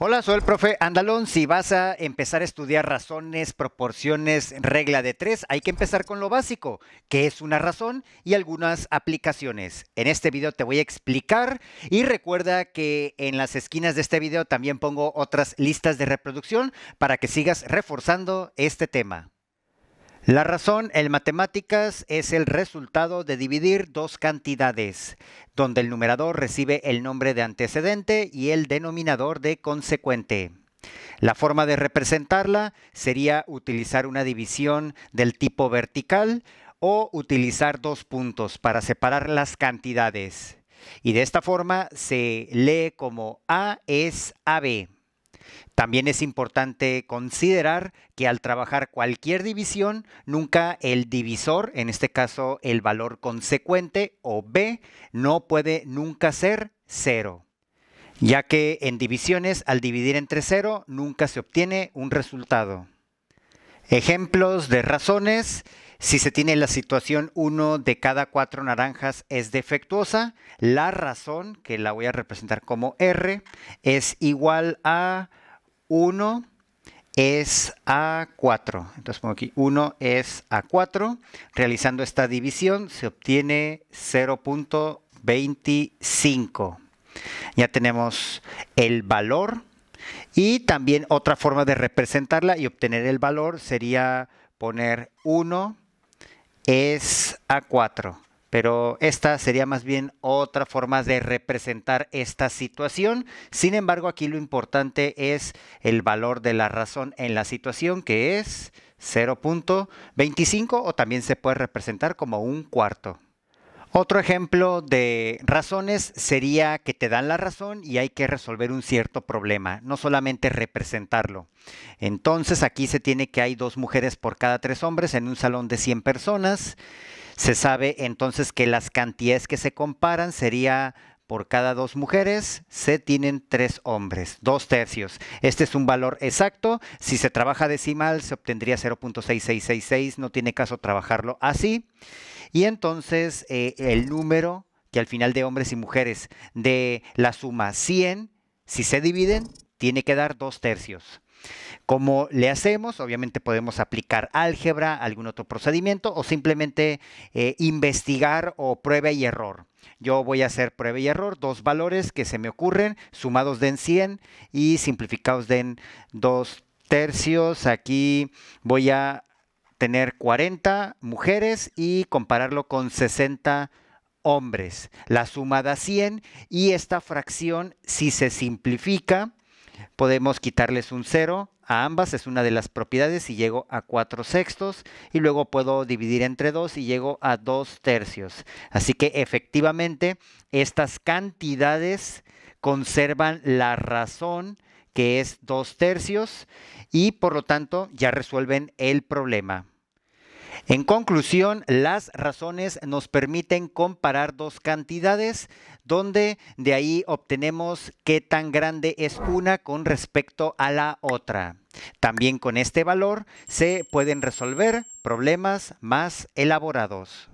Hola, soy el profe Andalón. Si vas a empezar a estudiar razones, proporciones, regla de tres, hay que empezar con lo básico, que es una razón y algunas aplicaciones. En este video te voy a explicar y recuerda que en las esquinas de este video también pongo otras listas de reproducción para que sigas reforzando este tema. La razón en matemáticas es el resultado de dividir dos cantidades, donde el numerador recibe el nombre de antecedente y el denominador de consecuente. La forma de representarla sería utilizar una división del tipo vertical o utilizar dos puntos para separar las cantidades. Y de esta forma se lee como A es AB. También es importante considerar que al trabajar cualquier división, nunca el divisor, en este caso el valor consecuente o B, no puede nunca ser cero, ya que en divisiones al dividir entre cero nunca se obtiene un resultado. Ejemplos de razones. Si se tiene la situación 1 de cada 4 naranjas es defectuosa, la razón, que la voy a representar como R, es igual a 1 es a 4. Entonces pongo aquí 1 es a 4. Realizando esta división se obtiene 0.25. Ya tenemos el valor y también otra forma de representarla y obtener el valor sería poner 1 es a 4 pero esta sería más bien otra forma de representar esta situación. Sin embargo, aquí lo importante es el valor de la razón en la situación, que es 0.25 o también se puede representar como un cuarto. Otro ejemplo de razones sería que te dan la razón y hay que resolver un cierto problema, no solamente representarlo. Entonces aquí se tiene que hay dos mujeres por cada tres hombres en un salón de 100 personas. Se sabe entonces que las cantidades que se comparan sería por cada dos mujeres se tienen tres hombres, dos tercios. Este es un valor exacto. Si se trabaja decimal, se obtendría 0.6666. No tiene caso trabajarlo así. Y entonces eh, el número que al final de hombres y mujeres de la suma 100, si se dividen, tiene que dar dos tercios. ¿Cómo le hacemos? Obviamente podemos aplicar álgebra, algún otro procedimiento o simplemente eh, investigar o prueba y error. Yo voy a hacer prueba y error, dos valores que se me ocurren, sumados den 100 y simplificados den 2 tercios. Aquí voy a tener 40 mujeres y compararlo con 60 hombres. La suma da 100 y esta fracción, si se simplifica, Podemos quitarles un 0 a ambas, es una de las propiedades y llego a 4 sextos y luego puedo dividir entre 2 y llego a 2 tercios. Así que efectivamente estas cantidades conservan la razón que es 2 tercios y por lo tanto ya resuelven el problema. En conclusión, las razones nos permiten comparar dos cantidades donde de ahí obtenemos qué tan grande es una con respecto a la otra. También con este valor se pueden resolver problemas más elaborados.